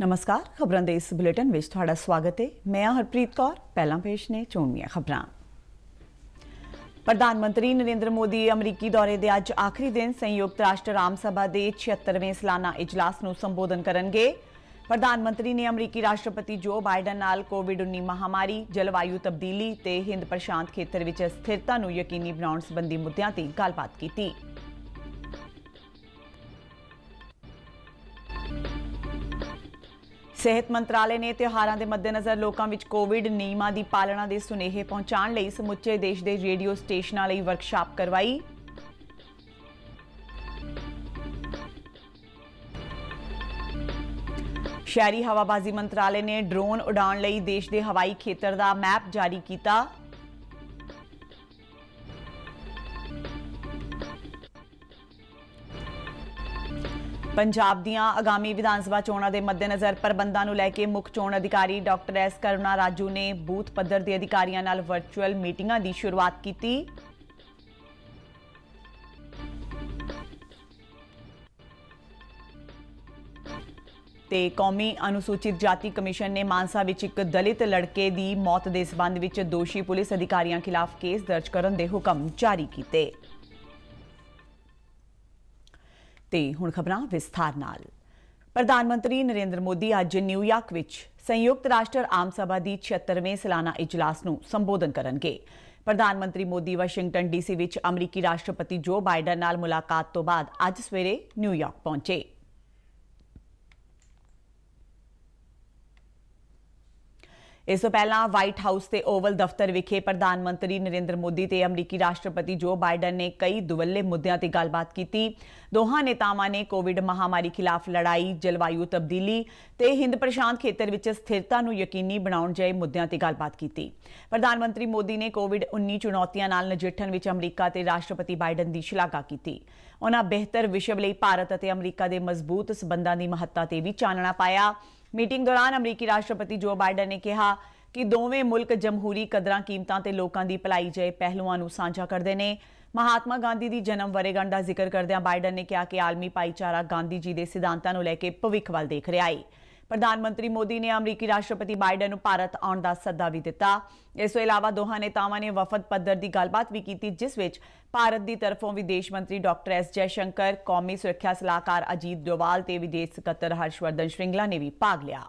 ਨਮਸਕਾਰ ਖਬਰਾਂ ਦੇ ਇਸ ਬੁਲੇਟਿਨ ਵਿੱਚ ਤੁਹਾਡਾ ਸਵਾਗਤ ਹੈ ਮੈਂ ਹਾਂ ਹਰਪ੍ਰੀਤ ਕੌਰ ਪਹਿਲਾਂ ਪੇਸ਼ ਨੇ ਚੋਣਵੀਆਂ ਖਬਰਾਂ ਪ੍ਰਧਾਨ ਮੰਤਰੀ ਨਰਿੰਦਰ ਮੋਦੀ ਅਮਰੀਕੀ ਦੌਰੇ ਦੇ ਅੱਜ ਆਖਰੀ ਦਿਨ ਸੰਯੁਕਤ ਰਾਸ਼ਟਰ ਆਮ ਸਭਾ ਦੇ 76ਵੇਂ ਸਾਲਾਨਾ ਇਜਲਾਸ ਨੂੰ ਸੰਬੋਧਨ ਕਰਨਗੇ ਪ੍ਰਧਾਨ ਮੰਤਰੀ ਨੇ ਅਮਰੀਕੀ ਰਾਸ਼ਟਰਪਤੀ ਜੋ ਬਾਈਡਨ ਨਾਲ ਕੋਵਿਡ-19 ਮਹਾਮਾਰੀ, ਜਲਵਾਯੂ ਤਬਦੀਲੀ ਤੇ ਹਿੰਦ-ਪ੍ਰਸ਼ਾਂਤ ਖੇਤਰ ਵਿੱਚ ਸਥਿਰਤਾ ਨੂੰ ਯਕੀਨੀ ਬਣਾਉਣ ਸੰਬੰਧੀ ਮੁੱਦਿਆਂ 'ਤੇ ਗੱਲਬਾਤ ਕੀਤੀ। ਸਿਹਤ ਮੰਤਰਾਲੇ ਨੇ ਤਿਉਹਾਰਾਂ ਦੇ ਮੱਦੇਨਜ਼ਰ ਲੋਕਾਂ ਵਿੱਚ ਕੋਵਿਡ ਨਿਯਮਾਂ ਦੀ ਪਾਲਣਾ ਦੇ ਸੁਨੇਹੇ ਪਹੁੰਚਾਉਣ ਲਈ ਸਮੁੱਚੇ ਦੇਸ਼ ਦੇ ਰੇਡੀਓ ਸਟੇਸ਼ਨਾਂ ਲਈ ਵਰਕਸ਼ਾਪ ਕਰਵਾਈ ਸ਼ਹਿਰੀ ਹਵਾਬਾਜ਼ੀ ਮੰਤਰਾਲੇ ਨੇ ਡਰੋਨ ਉਡਾਉਣ ਲਈ ਦੇਸ਼ ਦੇ ਹਵਾਈ ਖੇਤਰ ਦਾ ਮੈਪ ਜਾਰੀ ਕੀਤਾ ਪੰਜਾਬ ਦੀਆਂ ਆਗਾਮੀ ਵਿਧਾਨ ਸਭਾ ਚੋਣਾਂ ਦੇ ਮੱਦੇਨਜ਼ਰ ਪ੍ਰਬੰਧਾਂ ਨੂੰ ਲੈ ਕੇ ਮੁੱਖ ਚੋਣ ਅਧਿਕਾਰੀ ਡਾਕਟਰ ਐਸ ਕਰੁਣਾ ਰਾਜੂ ਨੇ ਬੂਥ ਪੱਧਰ ਦੇ ਅਧਿਕਾਰੀਆਂ ਨਾਲ ਵਰਚੁਅਲ ਮੀਟਿੰਗਾਂ ਦੀ ਸ਼ੁਰੂਆਤ ਕੀਤੀ ਤੇ ਕੌਮੀ ਅਨੁਸੂਚਿਤ ਜਾਤੀ ਕਮਿਸ਼ਨ ਨੇ ਮਾਨਸਾ ਵਿੱਚ ਇੱਕ ਦਲਿਤ ਲੜਕੇ ਦੀ ਮੌਤ ਦੇ ਸਬੰਧ ਵਿੱਚ ਦੋਸ਼ੀ ਪੁਲਿਸ ਅਧਿਕਾਰੀਆਂ ਖਿਲਾਫ ਕੇਸ ਦਰਜ ਕਰਨ ਦੇ ਹੁਕਮ ਜਾਰੀ ਕੀਤੇ ਤੇ ਹੁਣ ਖਬਰਾਂ ਵਿਸਥਾਰ ਨਾਲ ਪ੍ਰਧਾਨ ਮੰਤਰੀ ਨਰਿੰਦਰ ਮੋਦੀ ਅੱਜ ਨਿਊਯਾਰਕ ਵਿੱਚ ਸੰਯੁਕਤ ਰਾਸ਼ਟਰ ਆਮ ਸਭਾ ਦੀ 76ਵੇਂ ਸਾਲਾਨਾ ਇਜਲਾਸ ਨੂੰ ਸੰਬੋਧਨ ਕਰਨਗੇ ਪ੍ਰਧਾਨ ਮੰਤਰੀ ਮੋਦੀ ਵਾਸ਼ਿੰਗਟਨ ਡੀਸੀ ਵਿੱਚ ਅਮਰੀਕੀ ਰਾਸ਼ਟਰਪਤੀ ਜੋ ਬਾਈਡਨ ਨਾਲ ਮੁਲਾਕਾਤ ਤੋਂ ਬਾਅਦ ਅੱਜ ਸਵੇਰੇ ਨਿਊਯਾਰਕ ਪਹੁੰਚੇ ਇਸ ਤੋਂ ਪਹਿਲਾਂ ਵਾਈਟ ਹਾਊਸ ਤੇ ਓਵਲ ਦਫ਼ਤਰ ਵਿਖੇ ਪ੍ਰਧਾਨ ਮੰਤਰੀ ਨਰਿੰਦਰ ਮੋਦੀ ਤੇ ਅਮਰੀਕੀ ਰਾਸ਼ਟਰਪਤੀ ਜੋ ਬਾਈਡਨ ਨੇ ਕਈ ਦੁਵੱਲੇ ਮੁੱਦਿਆਂ ਤੇ ਗੱਲਬਾਤ ਕੀਤੀ ਦੋਹਾਂ ਨੇਤਾਵਾਂ ਨੇ ਕੋਵਿਡ ਮਹਾਮਾਰੀ ਖਿਲਾਫ ਲੜਾਈ ਜਲਵਾਯੂ ਤਬਦੀਲੀ ਤੇ ਹਿੰਦ ਪ੍ਰਸ਼ਾਂਤ ਖੇਤਰ ਵਿੱਚ ਸਥਿਰਤਾ ਨੂੰ ਯਕੀਨੀ ਬਣਾਉਣ ਜਏ ਮੁੱਦਿਆਂ ਤੇ ਗੱਲਬਾਤ ਕੀਤੀ ਪ੍ਰਧਾਨ ਮੰਤਰੀ ਮੋਦੀ ਨੇ ਕੋਵਿਡ-19 ਚੁਣੌਤੀਆਂ ਨਾਲ ਨਜਿੱਠਣ ਵਿੱਚ ਅਮਰੀਕਾ ਤੇ ਰਾਸ਼ਟਰਪਤੀ ਬਾਈਡਨ ਦੀ ਸ਼ਲਾਘਾ ਕੀਤੀ ਉਹਨਾਂ ਬਿਹਤਰ ਵਿਸ਼ਵ ਲਈ ਭਾਰਤ ਅਤੇ ਅਮਰੀਕਾ ਦੇ ਮਜ਼ਬੂਤ ਸਬੰਧਾਂ ਦੀ ਮਹੱਤਤਾ ਤੇ ਵੀ ਚਾਨਣਾ ਪਾਇਆ ਮੀਟਿੰਗ ਦੌਰਾਨ ਅਮਰੀਕੀ ਰਾਸ਼ਟਰਪਤੀ ਜੋ ਬਾਈਡਨ ਨੇ ਕਿਹਾ ਕਿ ਦੋਵੇਂ ਮੁਲਕ ਜਮਹੂਰੀ ਕਦਰਾਂ ਕੀਮਤਾਂ ਤੇ ਲੋਕਾਂ ਦੀ ਭਲਾਈ ਜਏ ਪਹਿਲੂਆਂ ਨੂੰ ਸਾਂਝਾ ਕਰਦੇ ਨੇ ਮਹਾਤਮਾ ਗਾਂਧੀ ਦੀ ਜਨਮ ਵਰੇਗੰਢ ਦਾ ਜ਼ਿਕਰ ਕਰਦਿਆਂ ਬਾਈਡਨ ਨੇ ਕਿਹਾ ਕਿ ਆਲਮੀ ਭਾਈਚਾਰਾ ਗਾਂਧੀ ਜੀ ਦੇ ਸਿਧਾਂਤਾਂ ਨੂੰ ਲੈ ਕੇ ਭਵਿੱਖ ਵੱਲ ਦੇਖ ਰਿਹਾ ਹੈ ਪ੍ਰਧਾਨ ਮੰਤਰੀ ਮੋਦੀ ਨੇ ਅਮਰੀਕੀ ਰਾਸ਼ਟਰਪਤੀ ਬਾਈਡਨ ਨੂੰ ਭਾਰਤ ਆਉਣ ਦਾ ਸੱਦਾ ਵੀ ਦਿੱਤਾ ਇਸ ਤੋਂ ਇਲਾਵਾ ਦੋਹਾਂ ਨੇਤਾਵਾਂ ਨੇ ਵਫਦ ਪੱਧਰ ਦੀ ਗੱਲਬਾਤ ਵੀ ਕੀਤੀ ਜਿਸ ਵਿੱਚ ਭਾਰਤ ਦੀ ਤਰਫੋਂ ਵਿਦੇਸ਼ ਮੰਤਰੀ ਡਾਕਟਰ ਐਸ ਜੈ ਸ਼ੰਕਰ ਕੌਮੀ ਸੁਰੱਖਿਆ ਸਲਾਹਕਾਰ ਅਜੀਤ ਡੋਵਾਲ ਤੇ ਵਿਦੇਸ਼ ਸਕੱਤਰ ਹਰਸ਼ਵਰਧਨ ਸ਼੍ਰਿੰਗਲਾ ਨੇ ਵੀ ਭਾਗ ਲਿਆ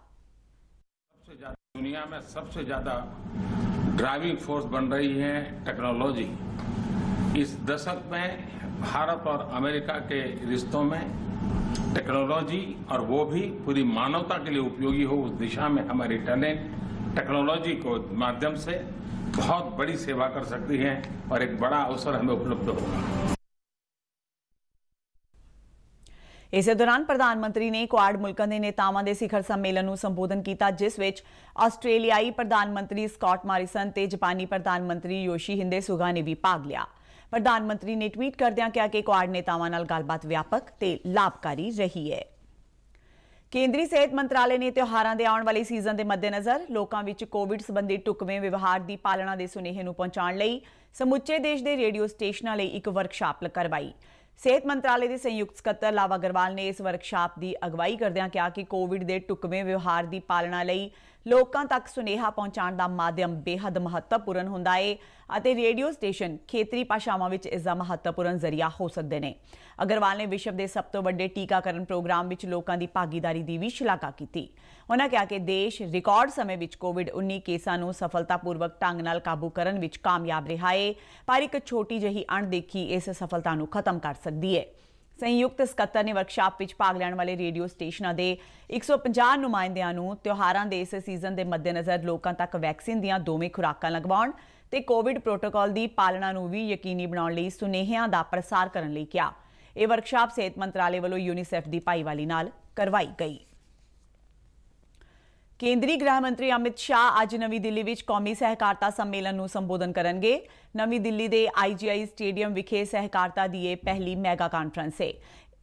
ਸਭ ਤੋਂ ਜ਼ਿਆਦਾ ਦੁਨੀਆ ਮੈਂ ਸਭ ਤੋਂ ਜ਼ਿਆਦਾ ड्राइविंग ਫੋਰਸ ਬਣ ਰਹੀ ਹੈ ਟੈਕਨੋਲੋਜੀ ਇਸ दशक ਮੈਂ ਭਾਰਤ ਔਰ ਅਮਰੀਕਾ ਕੇ ਰਿਸ਼ਤੋਂ ਮੈਂ टेक्नोलॉजी और वो भी पूरी मानवता के लिए उपयोगी हो उस दिशा में हमारी टैलेंट टेक्नोलॉजी को माध्यम से बहुत बड़ी सेवा कर सकती है और एक बड़ा अवसर हमें उपलब्ध होगा इसे दौरान प्रधानमंत्री ने क्वाड मुल्क के नेतावान के शिखर सम्मेलन संबोधन किया जिस आस्ट्रेलियाई प्रधानमंत्री स्कॉट मारिसन ते जापानी प्रधानमंत्री योशी हिंदे सुगा ने भी भाग लिया ਪ੍ਰਧਾਨ ਮੰਤਰੀ ਨੇ ਟਵੀਟ ਕਰਦਿਆਂ ਕਿਹਾ ਕਿ ਕੁਆਡ ਨੇਤਾਵਾਂ ਨਾਲ ਗੱਲਬਾਤ ਵਿਆਪਕ ਤੇ ਲਾਭਕਾਰੀ ਰਹੀ ਹੈ ਕੇਂਦਰੀ ਸਿਹਤ ਮੰਤਰਾਲੇ ਨੇ ਤਿਉਹਾਰਾਂ ਦੇ ਆਉਣ ਵਾਲੇ ਸੀਜ਼ਨ ਦੇ ਮੱਦੇਨਜ਼ਰ ਲੋਕਾਂ ਵਿੱਚ ਕੋਵਿਡ ਸੰਬੰਧੀ ਟੁਕਵੇਂ ਵਿਵਹਾਰ ਦੀ ਪਾਲਣਾ ਦੇ ਸੁਨੇਹੇ ਨੂੰ ਪਹੁੰਚਾਉਣ ਲਈ ਸਮੁੱਚੇ ਦੇਸ਼ ਦੇ ਰੇਡੀਓ ਸਟੇਸ਼ਨਾਂ ਲਈ ਇੱਕ ਵਰਕਸ਼ਾਪ ਕਰਵਾਈ ਸਿਹਤ ਮੰਤਰਾਲੇ ਦੇ ਸੰਯੁਕਤ ਸਕੱਤਰ ਲਾਵਾ ਗਰਵਾਲ ਨੇ ਇਸ ਵਰਕਸ਼ਾਪ ਦੀ ਅਗਵਾਈ ਕਰਦਿਆਂ ਕਿਹਾ ਕਿ ਕੋਵਿਡ ਦੇ ਟੁਕਵੇਂ ਵਿਵਹਾਰ ਦੀ ਪਾਲਣਾ ਲਈ ਲੋਕਾਂ ਤੱਕ ਸੁਨੇਹਾ ਪਹੁੰਚਾਉਣ ਦਾ ਮਾਧਿਅਮ ਬੇਹੱਦ ਮਹੱਤਵਪੂਰਨ ਹੁੰਦਾ ਹੈ ਅਤੇ ਰੇਡੀਓ ਸਟੇਸ਼ਨ ਖੇਤਰੀ ਭਾਸ਼ਾਵਾਂ ਵਿੱਚ ਇਸ ਦਾ ਮਹੱਤਵਪੂਰਨ ਜ਼ਰੀਆ ਹੋ ਸਕਦੇ ਨੇ ਅਗਰਵਾਲ ਨੇ ਵਿਸ਼ਵ ਦੇ ਸਭ ਤੋਂ ਵੱਡੇ ਟੀਕਾਕਰਨ ਪ੍ਰੋਗਰਾਮ ਵਿੱਚ ਲੋਕਾਂ ਦੀ ਭਾਗੀਦਾਰੀ ਦੀ ਵੀ ਸ਼ਲਾਘਾ ਕੀਤੀ ਉਹਨਾਂ ਕਿਹਾ ਕਿ ਦੇਸ਼ ਰਿਕਾਰਡ ਸਮੇਂ ਵਿੱਚ ਕੋਵਿਡ-19 ਕੇਸਾਂ ਨੂੰ ਸਫਲਤਾਪੂਰਵਕ ਢੰਗ ਨਾਲ ਕਾਬੂ ਕਰਨ ਵਿੱਚ ਕਾਮਯਾਬ ਰਿਹਾ ਹੈ ਪਰ ਇੱਕ ਛੋਟੀ ਜਹੀ ਅਣਦੇਖੀ ਇਸ ਸਫਲਤਾ ਨੂੰ ਖਤਮ ਕਰ ਸਕਦੀ ਹੈ ਸੰਯੁਕਤ ਸਕੱਤਰ ਨੇ ਵਰਕਸ਼ਾਪ ਵਿੱਚ ਭਾਗ ਲੈਣ ਵਾਲੇ ਰੇਡੀਓ ਸਟੇਸ਼ਨਾਂ ਦੇ 150 ਨੁਮਾਇੰਦਿਆਂ ਨੂੰ ਤਿਉਹਾਰਾਂ ਦੇ ਇਸ ਸੀਜ਼ਨ ਦੇ ਮੱਦੇਨਜ਼ਰ ਲੋਕਾਂ ਤੱਕ ਵੈਕਸੀਨ ਦੀਆਂ ਦੋਵੇਂ ਖੁਰਾਕਾਂ ਲਗਵਾਉਣ ਤੇ ਕੋਵਿਡ ਪ੍ਰੋਟੋਕਾਲ ਦੀ ਪਾਲਣਾ ਨੂੰ ਵੀ ਯਕੀਨੀ ਬਣਾਉਣ ਲਈ ਸੁਨੇਹਿਆਂ ਦਾ ਪ੍ਰਸਾਰ ਕਰਨ ਲਈ ਕਿਹਾ ਇਹ ਵਰਕਸ਼ਾਪ ਸਿਹਤ ਮੰਤਰਾਲੇ ਵੱਲੋਂ ਯੂਨੀਸੈਫ ਦੀ ਭਾਈਵਾਲੀ ਨਾਲ ਕਰਵਾਈ ਗਈ ਕੇਂਦਰੀ ਗ੍ਰਹਿ ਮੰਤਰੀ ਅਮਿਤ ਸ਼ਾਹ ਅੱਜ ਨਵੀਂ ਦਿੱਲੀ ਵਿੱਚ ਕੌਮੀ ਸਹਿਕਾਰਤਾ ਸੰਮੇਲਨ ਨੂੰ ਸੰਬੋਧਨ ਕਰਨਗੇ ਨਵੀਂ ਦਿੱਲੀ ਦੇ ਆਈਜੀਆਈ ਸਟੇਡੀਅਮ ਵਿਖੇ ਸਹਿਕਾਰਤਾ ਦੀ ਇਹ ਪਹਿਲੀ ਮੈਗਾ ਕਾਨਫਰੰਸ ਹੈ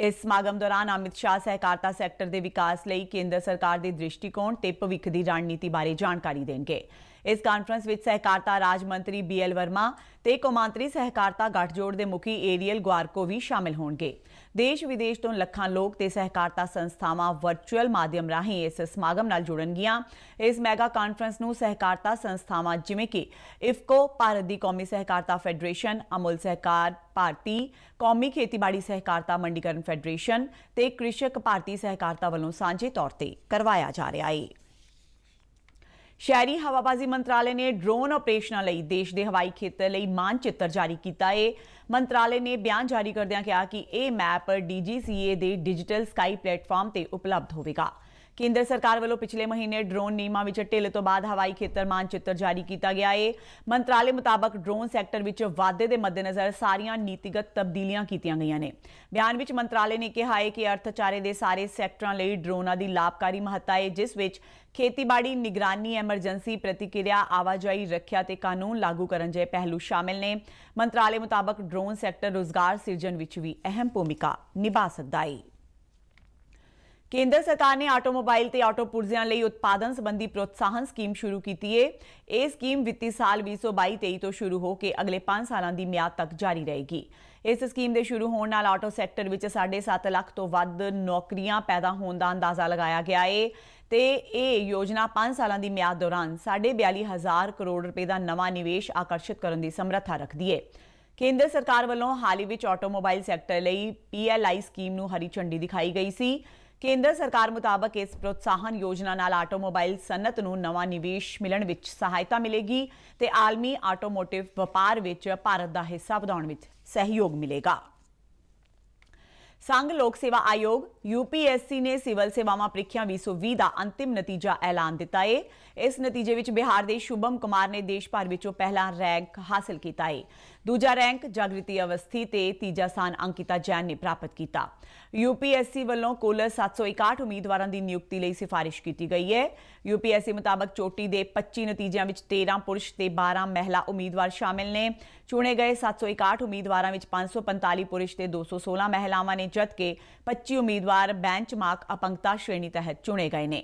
ਇਸ ਸਮਾਗਮ ਦੌਰਾਨ ਅਮਿਤ ਸ਼ਾਹ ਸਹਿਕਾਰਤਾ ਸੈਕਟਰ ਦੇ ਵਿਕਾਸ ਲਈ ਕੇਂਦਰ ਸਰਕਾਰ ਦੇ ਦ੍ਰਿਸ਼ਟੀਕੋਣ ਤੇ ਭਵਿੱਖ ਦੀ ਰਣਨੀਤੀ ਬਾਰੇ ਜਾਣਕਾਰੀ ਦੇਣਗੇ ਇਸ ਕਾਨਫਰੰਸ ਵਿੱਚ ਸਹਿਕਾਰਤਾ ਰਾਜ ਮੰਤਰੀ ਬੀਐਲ ਵਰਮਾ ਤੇ ਕੌਮਾਂਤਰੀ ਸਹਿਕਾਰਤਾ ਗੱਠਜੋੜ ਦੇ ਮੁਖੀ ਏਰੀਅਲ ਗਵਾਰਕੋ ਵੀ ਸ਼ਾਮਿਲ ਹੋਣਗੇ ਦੇਸ਼ ਵਿਦੇਸ਼ ਤੋਂ ਲੱਖਾਂ ਲੋਕ ਤੇ ਸਹਿਕਾਰਤਾ ਸੰਸਥਾਵਾਂ ਵਰਚੁਅਲ ਮਾਧਿਅਮ ਰਾਹੀਂ ਇਸ ਸਮਾਗਮ ਨਾਲ ਜੁੜਨਗੀਆਂ ਇਸ ਮੈਗਾ ਕਾਨਫਰੰਸ ਨੂੰ ਸਹਿਕਾਰਤਾ ਸੰਸਥਾਵਾਂ ਜਿਵੇਂ ਕਿ ਇਫਕੋ ਭਾਰਤ ਦੀ ਕੌਮੀ ਸਹਿਕਾਰਤਾ ਫੈਡਰੇਸ਼ਨ ਅਮੁਲ ਸਹਿਕਾਰ ਭਾਰਤੀ ਕੌਮੀ ਖੇਤੀਬਾੜੀ ਸਹਿਕਾਰਤਾ ਮੰਡੀਕਰਨ ਫੈਡਰੇਸ਼ਨ ਤੇ ਕ੍ਰਿਸ਼ਕ ਭਾਰਤੀ ਸਹਿਕਾਰਤਾ ਵੱਲੋਂ ਸਾਂਝੇ ਤੌਰ ਤੇ ਕਰਵਾਇਆ ਜਾ ਰਿਹਾ ਹੈ ਸ਼ਹਿਰੀ ਹਵਾਬਾਜ਼ੀ ਮੰਤਰਾਲੇ ਨੇ ਡਰੋਨ ਆਪਰੇਸ਼ਨਾਂ ਲਈ ਦੇਸ਼ ਦੇ ਹਵਾਈ ਖੇਤਰ ਲਈ ਮਾਨਚਿੱਤਰ ਜਾਰੀ ਕੀਤਾ ਹੈ ਮੰਤਰਾਲੇ ਨੇ ਬਿਆਨ ਜਾਰੀ ਕਰਦਿਆਂ ਕਿਹਾ ਕਿ ਇਹ ਮੈਪ ਡੀਜੀਸੀਏ ਦੇ ਡਿਜੀਟਲ ਸਕਾਈ ਪਲੇਟਫਾਰਮ ਤੇ ਉਪਲਬਧ ਹੋਵੇਗਾ ਕੇਂਦਰ ਸਰਕਾਰ ਵੱਲੋਂ ਪਿਛਲੇ ਮਹੀਨੇ ਡਰੋਨ ਨੀਮਾ ਵਿੱਚ ਢਿੱਲ ਤੋਂ ਬਾਅਦ ਹਵਾਈ ਖੇਤਰ ਮਾਨਚਿੱਤਰ ਜਾਰੀ ਕੀਤਾ ਗਿਆ ਹੈ ਮੰਤਰਾਲੇ ਮੁਤਾਬਕ ਡਰੋਨ ਸੈਕਟਰ ਵਿੱਚ ਵਾਧੇ ਦੇ ਮੱਦੇਨਜ਼ਰ ਸਾਰੀਆਂ ਨੀਤੀਗਤ ਤਬਦੀਲੀਆਂ ਕੀਤੀਆਂ ਗਈਆਂ ਨੇ ਬਿਆਨ ਵਿੱਚ ਮੰਤਰਾਲੇ ਨੇ ਕਿਹਾ ਹੈ ਕਿ ਅਰਥਚਾਰੇ ਦੇ ਸਾਰੇ ਸੈਕਟਰਾਂ ਲਈ ਡਰੋਨਾਂ ਦੀ ਲਾਭਕਾਰੀ ਮਹੱਤਤਾ ਹੈ ਜਿਸ ਵਿੱਚ ਖੇਤੀਬਾੜੀ ਨਿਗਰਾਨੀ ਐਮਰਜੈਂਸੀ ਪ੍ਰਤੀਕਿਰਿਆ ਆਵਾਜਾਈ ਰੱਖਿਆ ਤੇ ਕਾਨੂੰਨ ਲਾਗੂ ਕਰਨ ਜੇ ਪਹਿਲੂ ਸ਼ਾਮਿਲ ਨੇ ਮੰਤਰਾਲੇ ਮੁਤਾਬਕ ਡਰੋਨ ਸੈਕਟਰ ਰੋਜ਼ਗਾਰ ਸਿਰਜਣ ਵਿੱਚ ਵੀ ਅਹਿਮ ਭੂਮਿਕਾ ਨਿਭਾ ਸਕਦਾ ਹੈ ਕੇਂਦਰ ਸਰਕਾਰ ਨੇ ਆਟੋਮੋਬਾਈਲ ਤੇ ਆਟੋ ਪੁਰਜ਼ਿਆਂ ਲਈ ਉਤਪਾਦਨ ਸੰਬੰਧੀ ਪ੍ਰੋਤਸਾਹਨ ਸਕੀਮ ਸ਼ੁਰੂ ਕੀਤੀ ਹੈ ਇਹ ਸਕੀਮ ਵਿੱਤੀ ਸਾਲ 2022-23 ਤੋਂ ਸ਼ੁਰੂ ਹੋ ਕੇ ਅਗਲੇ 5 ਸਾਲਾਂ ਦੀ ਮਿਆਦ ਤੱਕ ਜਾਰੀ ਰਹੇਗੀ ਇਸ ਸਕੀਮ ਦੇ ਸ਼ੁਰੂ ਹੋਣ ਨਾਲ ਆਟੋ ਸੈਕਟਰ ਵਿੱਚ 7.5 ਲੱਖ ਤੋਂ ਵੱਧ ਨੌਕਰੀਆਂ ਪੈਦਾ ਹੋਣ ਦਾ ਅੰਦਾਜ਼ਾ ਲਗਾਇਆ ਗਿਆ ਹੈ ਤੇ ਇਹ ਯੋਜਨਾ 5 ਸਾਲਾਂ ਦੀ ਮਿਆਦ ਦੌਰਾਨ 42000 ਕਰੋੜ ਰੁਪਏ ਦਾ ਨਵਾਂ ਨਿਵੇਸ਼ ਆਕਰਸ਼ਿਤ ਕਰਨ ਦੀ ਸਮਰੱਥਾ ਰੱਖਦੀ ਹੈ ਕੇਂਦਰ ਸਰਕਾਰ ਵੱਲੋਂ ਹਾਲ ਹੀ ਵਿੱਚ ਆਟੋਮੋਬਾਈਲ ਸੈਕਟਰ ਲਈ ਪੀਐਲਆਈ ਸਕੀਮ ਨੂੰ ਹਰੀ ਝੰਡੀ ਦਿਖਾਈ ਗਈ ਸੀ ਕੇਂਦਰ ਸਰਕਾਰ ਮੁਤਾਬਕ ਇਸ ਪ੍ਰੋਤਸਾਹਨ ਯੋਜਨਾ ਨਾਲ ਆਟੋਮੋਬਾਈਲ ਸਨਤ ਨੂੰ ਨਵਾਂ ਨਿਵੇਸ਼ ਮਿਲਣ ਵਿੱਚ ਸਹਾਇਤਾ ਮਿਲੇਗੀ ਤੇ ਆਲਮੀ ਆਟੋਮੋਟਿਵ ਵਪਾਰ ਵਿੱਚ ਭਾਰਤ ਦਾ ਹਿੱਸਾ ਵਧਾਉਣ ਵਿੱਚ ਸਹਿਯੋਗ ਮਿਲੇਗਾ ਸੰਘ ਲੋਕ ਸੇਵਾ ਆਯੋਗ ਯੂਪੀਐਸਸੀ ਨੇ ਸਿਵਲ ਸੇਵਾਵਾਂ ਪ੍ਰੀਖਿਆ 2020 ਦਾ ਅੰਤਿਮ ਨਤੀਜਾ ਐਲਾਨ ਦਿੱਤਾ ਹੈ ਇਸ ਨਤੀਜੇ ਵਿੱਚ ਬਿਹਾਰ ਦੇ ਸ਼ੁਭਮ ਕੁਮਾਰ ਨੇ ਦੇਸ਼ ਭਰ ਵਿੱਚੋਂ ਪਹਿਲਾ ਰੈਂਕ ਹਾਸਲ ਕੀਤਾ ਹੈ ਦੂਜਾ ਰੈਂਕ ਜਾਗ੍ਰਿਤੀ ਅਵਸਥੀ ਤੇ ਤੀਜਾ ਸਥਾਨ ਅੰਕਿਤਾ ਜੈਨ ਨੇ ਪ੍ਰਾਪਤ ਕੀਤਾ ਯੂਪੀਐਸਸੀ ਵੱਲੋਂ ਕੁੱਲ 761 ਉਮੀਦਵਾਰਾਂ ਦੀ ਨਿਯੁਕਤੀ ਲਈ ਸਿਫਾਰਿਸ਼ ਕੀਤੀ ਗਈ ਹੈ ਯੂਪੀਐਸਸੀ ਮੁਤਾਬਕ ਚੋਟੀ ਦੇ 25 ਨਤੀਜਿਆਂ ਵਿੱਚ 13 ਪੁਰਸ਼ ਤੇ 12 ਮਹਿਲਾ ਉਮੀਦਵਾਰ ਸ਼ਾਮਿਲ ਨੇ ਚੁਣੇ ਗਏ 761 ਉਮੀਦਵਾਰਾਂ ਵਿੱਚ 545 ਪੁਰਸ਼ ਤੇ 216 ਮਹਿਲਾਵਾਂ ਨੇ ਜਦਕਿ 25 ਉਮੀਦਵਾਰ ਬੈਂਚਮਾਰਕ ਅਪੰਗਤਾ ਸ਼੍ਰੇਣੀ ਤਹਿਤ ਚੁਣੇ ਗਏ ਨੇ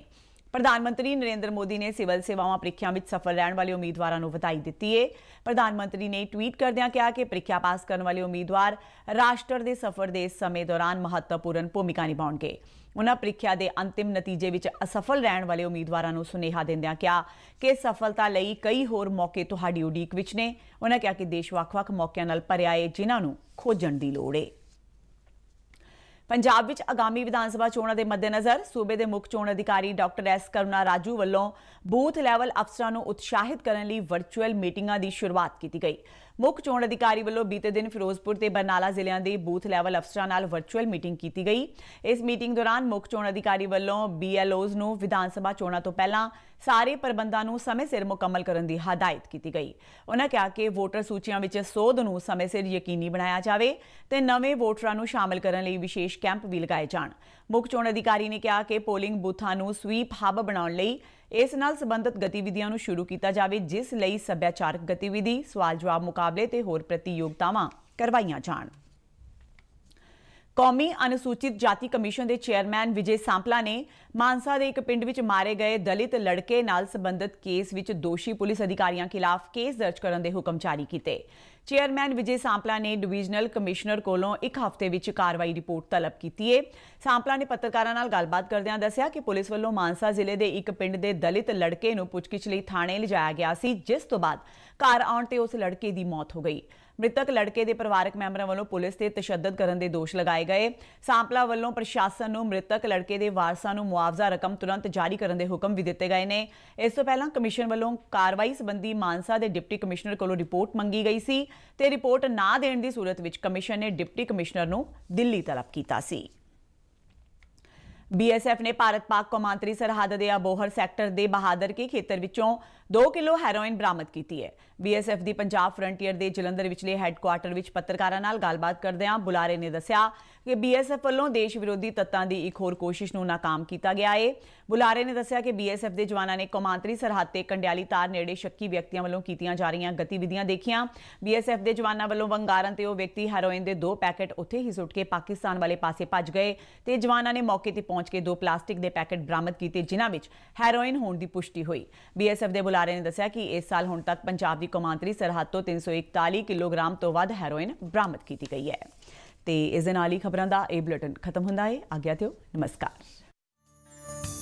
ਪ੍ਰਧਾਨ ਮੰਤਰੀ ਨਰਿੰਦਰ ਮੋਦੀ ਨੇ ਸਿਵਲ ਸੇਵਾਵਾਂ ਪ੍ਰੀਖਿਆ ਵਿੱਚ ਸਫਲ ਰਹਿਣ ਵਾਲੇ ਉਮੀਦਵਾਰਾਂ ਨੂੰ ਵਧਾਈ ਦਿੱਤੀ ਹੈ ਪ੍ਰਧਾਨ ਮੰਤਰੀ ਨੇ ਟਵੀਟ ਕਰਦਿਆਂ ਕਿਹਾ ਕਿ ਪ੍ਰੀਖਿਆ ਪਾਸ ਕਰਨ ਵਾਲੇ ਉਮੀਦਵਾਰ ਰਾਸ਼ਟਰ ਦੇ ਸਫ਼ਰ ਦੇ ਸਮੇਂ ਦੌਰਾਨ ਮਹੱਤਵਪੂਰਨ ਭੂਮਿਕਾ ਨਿਭਾਉਣਗੇ ਉਹਨਾਂ ਪ੍ਰੀਖਿਆ ਦੇ ਅੰਤਿਮ ਨਤੀਜੇ ਵਿੱਚ ਅਸਫਲ ਰਹਿਣ ਵਾਲੇ ਉਮੀਦਵਾਰਾਂ ਨੂੰ ਸੁਨੇਹਾ ਦਿੰਦਿਆਂ ਕਿਹਾ ਕਿ ਸਫਲਤਾ ਲਈ ਕਈ ਹੋਰ ਮੌਕੇ ਤੁਹਾਡੀ ਉਡੀਕ ਵਿੱਚ ਨੇ ਉਹਨਾਂ ਕਿਹਾ ਕਿ ਦੇਸ਼ ਵੱਖ-ਵੱਖ ਮੌਕਿਆਂ ਨਾਲ ਭਰਿਆ ਹੈ ਜਿਨ੍ਹਾਂ ਨੂੰ ਖੋਜਣ ਦੀ ਲੋੜ ਹੈ ਪੰਜਾਬ ਵਿੱਚ ਆਗਾਮੀ ਵਿਧਾਨ ਸਭਾ ਚੋਣਾਂ ਦੇ ਮੱਦੇਨਜ਼ਰ ਸੂਬੇ ਦੇ ਮੁੱਖ ਚੋਣ ਅਧਿਕਾਰੀ ਡਾਕਟਰ ਐਸ ਕਰੁਣਾ ਰਾਜੂ ਵੱਲੋਂ ਬੂਥ ਲੈਵਲ ਅਫਸਰਾਂ ਨੂੰ ਉਤਸ਼ਾਹਿਤ ਕਰਨ ਲਈ ਵਰਚੁਅਲ ਮੀਟਿੰਗਾਂ ਦੀ ਸ਼ੁਰੂਆਤ ਕੀਤੀ ਗਈ ਮੁੱਖ ਚੋਣ ਅਧਿਕਾਰੀ ਵੱਲੋਂ ਬੀਤੇ ਦਿਨ ਫਿਰੋਜ਼ਪੁਰ ਤੇ ਬਰਨਾਲਾ ਜ਼ਿਲ੍ਹਿਆਂ ਦੇ ਬੂਥ ਲੈਵਲ ਅਫਸਰਾਂ ਨਾਲ ਵਰਚੁਅਲ ਮੀਟਿੰਗ ਕੀਤੀ ਗਈ ਇਸ ਮੀਟਿੰਗ ਦੌਰਾਨ ਮੁੱਖ ਚੋਣ ਅਧਿਕਾਰੀ ਵੱਲੋਂ ਬੀਐਲਓਜ਼ ਨੂੰ ਵਿਧਾਨ ਸਭਾ ਚੋਣਾਂ ਤੋਂ ਪਹਿਲਾਂ ਸਾਰੇ ਪ੍ਰਬੰਧਾਂ ਨੂੰ ਸਮੇਂ ਸਿਰ ਮੁਕੰਮਲ ਕਰਨ ਦੀ ਹਦਾਇਤ ਕੀਤੀ ਗਈ ਉਹਨਾਂ ਕਿਹਾ ਕਿ ਵੋਟਰ ਸੂਚੀਆਂ ਵਿੱਚ ਸੋਧ ਨੂੰ ਸਮੇਂ ਸਿਰ ਯਕੀਨੀ ਬਣਾਇਆ ਜਾਵੇ ਤੇ ਨਵੇਂ ਵੋਟਰਾਂ ਨੂੰ ਸ਼ਾਮਲ ਕਰਨ ਲਈ ਵਿਸ਼ੇਸ਼ ਕੈਂਪ ਵੀ ਲਗਾਏ ਜਾਣ ਮੁੱਖ ਚੋਣ ਅਧਿਕਾਰੀ ਨੇ ਕਿਹਾ ਕਿ ਪੋਲਿੰਗ ਬੂਥਾਂ ਨੂੰ ਸਵੀਪ ਹੱਬ ਬਣਾਉਣ ਲਈ ਇਸ ਨਾਲ ਸੰਬੰਧਿਤ ਗਤੀਵਿਧੀਆਂ ਨੂੰ ਸ਼ੁਰੂ ਕੀਤਾ ਜਾਵੇ ਜਿਸ ਲਈ ਸੱਭਿਆਚਾਰਕ ਗਤੀਵਿਧੀ ਸਵਾਲ ਜਵਾਬ ਮੁਕਾਬਲੇ ਤੇ ਹੋਰ ਪ੍ਰਤੀਯੋਗਤਾਵਾਂ ਕਰਵਾਈਆਂ ਜਾਣ ਕੌਮੀ ਅਨੁਸੂਚਿਤ ਜਾਤੀ ਕਮਿਸ਼ਨ ਦੇ ਚੇਅਰਮੈਨ ਵਿਜੇ ਸਾਂਪਲਾ ਨੇ ਮਾਨਸਾ ਦੇ ਇੱਕ ਪਿੰਡ ਵਿੱਚ ਮਾਰੇ ਗਏ ਦਲਿਤ ਲੜਕੇ ਨਾਲ ਸੰਬੰਧਿਤ ਕੇਸ ਵਿੱਚ ਦੋਸ਼ੀ ਪੁਲਿਸ ਅਧਿਕਾਰੀਆਂ ਖਿਲਾਫ ਕੇਸ ਦਰਜ ਕਰਨ ਦੇ ਹੁਕਮ ਜਾਰੀ ਕੀਤੇ ਚੇਅਰਮੈਨ ਵਿਜੇ ਸਾਂਪਲਾ ਨੇ ਡਿਵੀਜ਼ਨਲ ਕਮਿਸ਼ਨਰ ਕੋਲੋਂ ਇੱਕ ਹਫ਼ਤੇ ਵਿੱਚ ਕਾਰਵਾਈ ਰਿਪੋਰਟ ਤਲਬ ਕੀਤੀ ਹੈ ਸਾਂਪਲਾ ਨੇ ਪੱਤਰਕਾਰਾਂ ਨਾਲ ਗੱਲਬਾਤ ਕਰਦਿਆਂ ਦੱਸਿਆ ਕਿ ਪੁਲਿਸ ਵੱਲੋਂ ਮਾਨਸਾ ਜ਼ਿਲ੍ਹੇ ਦੇ ਇੱਕ ਪਿੰਡ ਦੇ ਦਲਿਤ ਲੜਕੇ ਨੂੰ ਪੁੱਛਗਿੱਛ ਲਈ ਥਾਣੇ ਲਿਜਾਇਆ ਗਿਆ ਸੀ ਜਿਸ ਤੋਂ ਬਾਅਦ ਘਰ ਆਉਣ ਤੇ ਉਸ ਲੜਕੇ ਦੀ ਮੌਤ ਹੋ ਗਈ ਮ੍ਰਿਤਕ ਲੜਕੇ ਦੇ ਪਰਿਵਾਰਕ ਮੈਂਬਰਾਂ ਵੱਲੋਂ ਪੁਲਿਸ ਤੇ ਤਸ਼ੱਦਦ ਕਰਨ ਦੇ ਦੋਸ਼ ਲਗਾਏ ਗਏ ਸਾਂਪਲਾ ਵੱਲੋਂ ਪ੍ਰਸ਼ਾਸਨ ਨੂੰ ਮ੍ਰਿਤਕ ਲੜਕੇ ਦੇ ਵਾਰਸਾਂ ਨੂੰ ਮੁਆਵਜ਼ਾ ਰਕਮ ਤੁਰੰਤ ਜਾਰੀ ਕਰਨ ਦੇ ਹੁਕਮ ਵੀ ਦਿੱਤੇ ਗਏ ਨੇ ਇਸ ਤੋਂ ਪਹਿਲਾਂ ਕਮਿਸ਼ਨ ਵੱਲੋਂ ਕਾਰਵਾਈ ਸੰਬੰਧੀ ਮਾਨਸਾ ਦੇ ਡਿਪਟੀ ਕਮਿਸ਼ਨਰ ਕੋਲੋਂ ਰਿਪੋਰਟ ਮੰਗੀ ਗਈ ਸੀ ਤੇ ਰਿਪੋਰਟ ਨਾ ਦੇਣ ਦੀ ਸੂਰਤ ਵਿੱਚ ਕਮਿਸ਼ਨ ਨੇ ਡਿਪਟੀ ਕਮਿਸ਼ਨਰ ਨੂੰ ਦਿੱਲੀ ਤਲਬ ਕੀਤਾ ਸੀ ਬੀਐਸਐਫ ਨੇ ਭਾਰਤ ਪਾਕ ਕੌਮਾਂਤਰੀ ਸਰਹੱਦ ਦੇ ਅਬੋਹਰ ਸੈਕਟਰ ਦੇ ਬਹਾਦਰ ਕੇ ਖੇਤਰ ਵਿੱਚੋਂ 2 ਕਿਲੋ ਹੈਰੋਇਨ ਬਰਾਮਦ ਕੀਤੀ ਹੈ ਬੀਐਸਐਫ ਦੀ ਪੰਜਾਬ ਫਰੰਟੀਅਰ ਦੇ ਜਲੰਧਰ ਵਿਚਲੇ ਹੈੱਡਕੁਆਰਟਰ ਵਿੱਚ ਪੱਤਰਕਾਰਾਂ ਨਾਲ ਗੱਲਬਾਤ ਕਰਦਿਆਂ ਬੁਲਾਰੇ ਨੇ ਦੱਸਿਆ ਕਿ ਬੀਐਸਐਫ ਵੱਲੋਂ ਦੇਸ਼ ਵਿਰੋਧੀ ਤੱਤਾਂ ਦੀ ਇੱਕ ਹੋਰ ਕੋਸ਼ਿਸ਼ ਨੂੰ ਨਾਕਾਮ ਕੀਤਾ ਗਿਆ ਹੈ ਬੁਲਾਰੇ ਨੇ ਦੱਸਿਆ ਕਿ ਬੀਐਸਐਫ ਦੇ ਜਵਾਨਾਂ ਨੇ ਕਮਾਂਤਰੀ ਸਰਹੱਦ ਤੇ ਕੰਡਿਆਲੀ ਤਾਰ ਨੇੜੇ ਸ਼ੱਕੀ ਵਿਅਕਤੀਆਂ ਵੱਲੋਂ ਕੀਤੀਆਂ ਜਾ ਰਹੀਆਂ ਗਤੀਵਿਧੀਆਂ ਦੇਖੀਆਂ ਬੀਐਸਐਫ ਦੇ ਜਵਾਨਾਂ ਵੱਲੋਂ ਵੰਗਾਰਨ ਤੇ ਉਹ ਵਿਅਕਤੀ ਹੈਰੋਇਨ ਦੇ ਦੋ ਪੈਕੇਟ ਉੱਥੇ ਹੀ ਸੁੱਟ ਕੇ ਪਾਕਿਸਤਾਨ ਵਾਲੇ ਪਾਸੇ ਭੱਜ ਗਏ ਤੇ ਜਵਾਨਾਂ ਨੇ ਮੌਕੇ ਤੇ ਪਹੁੰਚ ਕੇ ਦੋ ਪਲਾਸਟਿਕ ਦੇ ਪੈਕੇਟ ਬਰਾਮਦ ਕੀਤੇ ਜਿਨ੍ਹਾਂ ਵਿੱਚ ਹੈਰੋਇਨ ਹੋਣ ਦੀ ਪੁਸ਼ਟੀ ਹੋਈ ਬੀਐਸਐਫ ਦੇ ਬੁਲਾਰੇ ਬੁਲਾਰੇ ਨੇ ਦੱਸਿਆ ਕਿ ਇਸ ਸਾਲ ਹੁਣ ਤੱਕ ਪੰਜਾਬ ਦੀ ਕੌਮਾਂਤਰੀ ਸਰਹੱਦ ਤੋਂ 341 ਕਿਲੋਗ੍ਰਾਮ ਤੋਂ ਵੱਧ ਹੈਰੋਇਨ ਬਰਾਮਦ ਕੀਤੀ ਗਈ ਹੈ ਤੇ ਇਸ ਦੇ ਨਾਲ ਹੀ ਖਬਰਾਂ ਦਾ ਇਹ ਬੁਲੇਟਿਨ ਖਤਮ ਹੁੰਦਾ ਹੈ ਆਗਿਆ ਦਿਓ ਨਮਸਕਾਰ